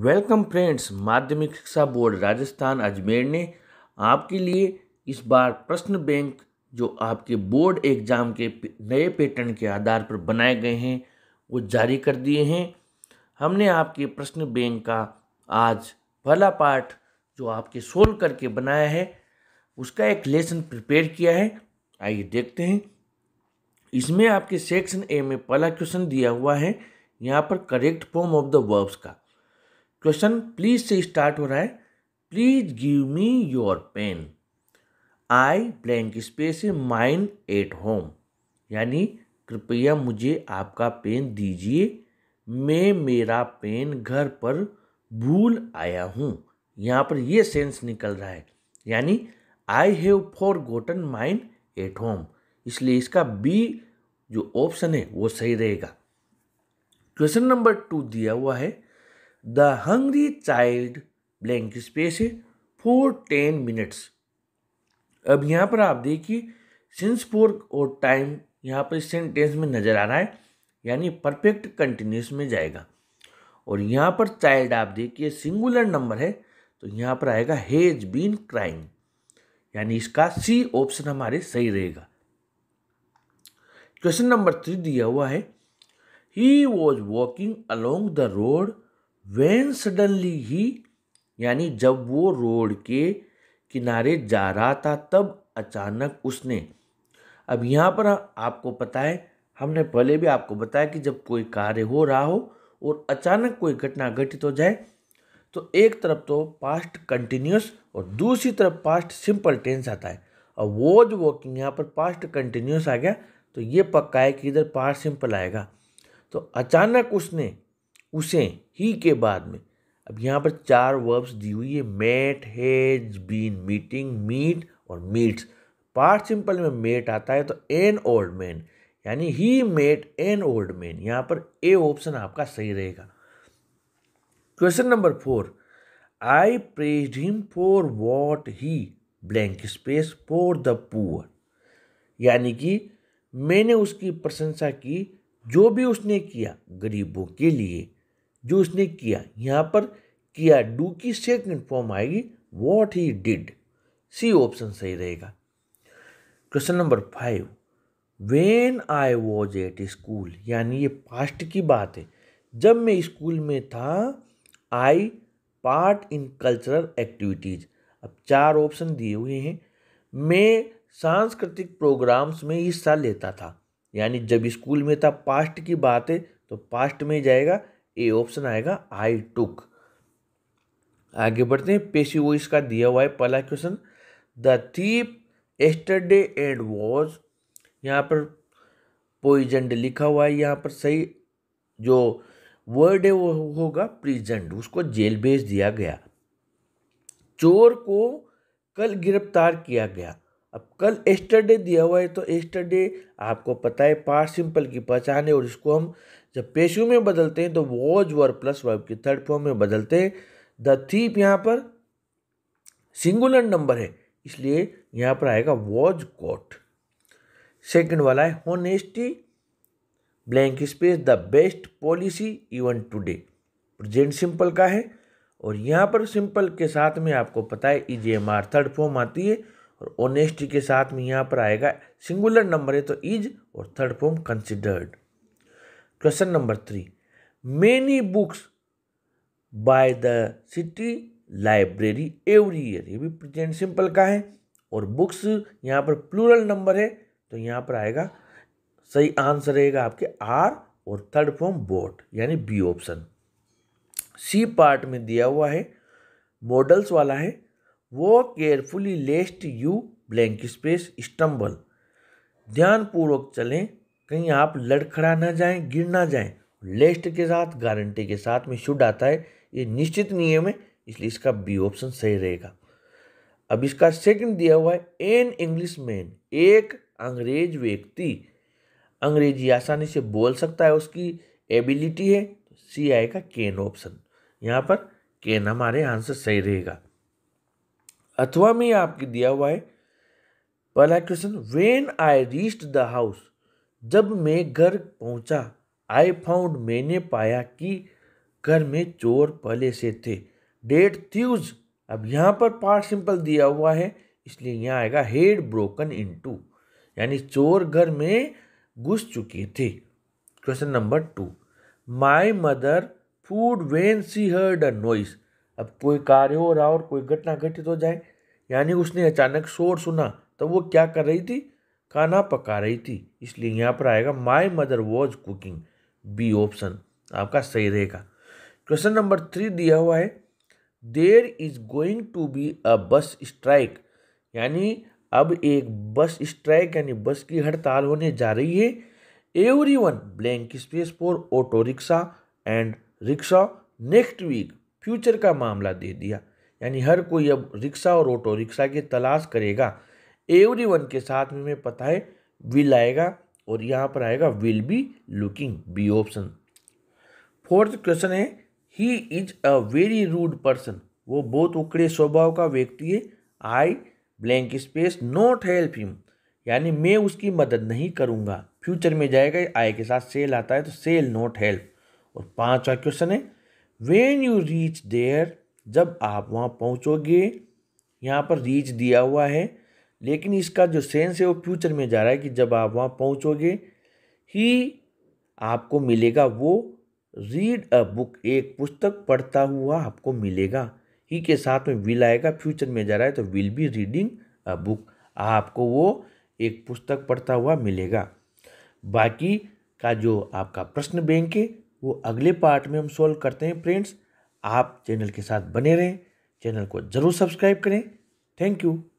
welcome friends माध्यमिक शिक्षा board Rajasthan Ajmer ने आपके लिए इस बार प्रश्न बैंक जो आपके बोर्ड एग्ज़ाम के नए पैटर्न के आधार पर बनाए गए हैं वो जारी कर दिए हैं हमने आपके प्रश्न बैंक का आज पहला पार्ट जो आपके सोल्व करके बनाया है उसका एक लेसन प्रिपेयर किया है आइए देखते हैं इसमें आपके सेक्शन ए में पहला क्वेश्चन दिया हुआ है यहाँ पर correct form of the verbs का क्वेश्चन प्लीज से स्टार्ट हो रहा है please give me your pen I blank space mine at home यानी कृपया मुझे आपका पेन दीजिए मैं मेरा पेन घर पर भूल आया हूँ यहाँ पर यह सेंस निकल रहा है यानी I have forgotten mine at home इसलिए इसका बी जो ऑप्शन है वो सही रहेगा क्वेश्चन नंबर टू दिया हुआ है the hungry child blank space है फोर टेन मिनट्स अब यहाँ पर आप देखिए सिंस फोर और टाइम यहाँ पर सेंटेंस में नज़र आ रहा है यानी परफेक्ट कंटिन्यूस में जाएगा और यहाँ पर चाइल्ड आप देखिए सिंगुलर नंबर है तो यहाँ पर आएगा हेज बीन क्राइम यानी इसका सी ऑप्शन हमारे सही रहेगा क्वेश्चन नंबर थ्री दिया हुआ है he was walking along the road when suddenly he यानी जब वो रोड के किनारे जा रहा था तब अचानक उसने अब यहाँ पर आपको पता है हमने पहले भी आपको बताया कि जब कोई कार्य हो रहा हो और अचानक कोई घटना घटित हो जाए तो एक तरफ तो पास्ट कंटिन्यूस और दूसरी तरफ पास्ट सिंपल टेंस आता है और वो जो वॉकिंग यहाँ पर पास्ट कंटिन्यूस आ गया तो ये पक्का है कि इधर पास्ट सिंपल आएगा तो अचानक उसने उसे ही के बाद में अब यहाँ पर चार वर्ब्स दी हुई है met has been meeting meet और मीट्स पार्ट सिंपल में मेट आता है तो एन ओल्ड मैन यानी he met an old man यहाँ पर ए ऑप्शन आपका सही रहेगा question number four I praise him for what he blank space for the poor यानी कि मैंने उसकी प्रशंसा की जो भी उसने किया गरीबों के लिए जो उसने किया यहाँ पर किया डू की सेकंड फॉर्म आएगी what he did C option सही रहेगा question number five when I was at school यानी ये पास्ट की बात है जब मैं स्कूल में था I part in cultural activities अब चार ऑप्शन दिए हुए हैं मैं सांस्कृतिक प्रोग्राम्स में हिस्सा लेता था यानी जब स्कूल में था पास्ट की बात है तो पास्ट में जाएगा ए ऑप्शन आएगा आई टुक आगे बढ़ते हैं पेशी वो इसका दिया हुआ है पहला question the thief yesterday and was यहाँ पर पोइजेंड लिखा हुआ है यहाँ पर सही जो वर्ड है वो होगा प्रिजेंड उसको जेल भेज दिया गया चोर को कल गिरफ्तार किया गया अब कल एस्टरडे दिया हुआ है तो एस्टरडे आपको पता है पार्ट सिंपल की पहचान है और इसको हम जब पेशू में बदलते हैं तो वॉज वर प्लस वर्ब की थर्ड फॉर्म में बदलते हैं द थीप यहाँ पर सिंगुलर नंबर है इसलिए यहाँ पर आएगा वॉज कॉट सेकंड वाला है honesty blank space the best policy even today present simple का है और यहाँ पर सिंपल के साथ में आपको पता है E G M R third form आती है और ओनेस्टी के साथ में यहाँ पर आएगा सिंगुलर नंबर है तो इज और third form considered question number three many books by the city library every year ये भी प्रेजेंट सिंपल का है और बुक्स यहाँ पर प्लूरल नंबर है तो यहाँ पर आएगा सही आंसर रहेगा आपके आर और थर्ड फॉर्म बोट यानी बी ऑप्शन सी पार्ट में दिया हुआ है मॉडल्स वाला है वो carefully lest you blank space stumble ध्यानपूर्वक चलें कहीं आप लड़खड़ा ना जाएं गिर ना जाएं लेस्ट के साथ गारंटी के साथ में शुड आता है ये निश्चित नियम है इसलिए इसका बी ऑप्शन सही रहेगा अब इसका सेकंड दिया हुआ है एन इंग्लिश मैन एक अंग्रेज व्यक्ति अंग्रेजी आसानी से बोल सकता है उसकी एबिलिटी है सी आएगा केन ऑप्शन यहाँ पर केन हमारे आंसर सही रहेगा अथवा में आपके दिया हुआ है पहला question when I reached the house जब मैं घर पहुंचा आई फाउंड मैंने पाया कि घर में चोर पहले से थे डेट थ्यूज अब यहाँ पर पार्ट सिंपल दिया हुआ है इसलिए यहाँ आएगा हेड ब्रोकन इन टू यानी चोर घर में घुस चुके थे question number two my mother food when she heard a noise अब कोई कार्य हो रहा और कोई घटना घटित हो जाए यानी उसने अचानक शोर सुना तो वो क्या कर रही थी खाना पका रही थी इसलिए यहाँ पर आएगा my mother was cooking B option आपका सही रहेगा क्वेश्चन नंबर थ्री दिया हुआ है there is going to be a bus strike यानी अब एक बस स्ट्राइक यानी बस की हड़ताल होने जा रही है everyone blank space for auto rickshaw and rickshaw next week future का मामला दे दिया यानी हर कोई अब रिक्शा और ऑटो रिक्शा की तलाश करेगा एवरी वन के साथ में पता है विल आएगा और यहाँ पर आएगा will be looking B option fourth question है he is a very rude person वो बहुत उकड़े स्वभाव का व्यक्ति है I blank space not help him यानी मैं उसकी मदद नहीं करूँगा फ्यूचर में जाएगा आई के साथ सेल आता है तो सेल नॉट हेल्प और पांचवा क्वेश्चन है वेन यू रीच देयर जब आप वहाँ पहुँचोगे यहाँ पर रीच दिया हुआ है लेकिन इसका जो सेंस है वो फ्यूचर में जा रहा है कि जब आप वहाँ पहुँचोगे ही आपको मिलेगा वो रीड अ बुक एक पुस्तक पढ़ता हुआ आपको मिलेगा ही के साथ में विल आएगा फ्यूचर में जा रहा है तो will be reading a book आपको वो एक पुस्तक पढ़ता हुआ मिलेगा बाकी का जो आपका प्रश्न बैंक है वो अगले पार्ट में हम सॉल्व करते हैं फ्रेंड्स आप चैनल के साथ बने रहें चैनल को ज़रूर सब्सक्राइब करें थैंक यू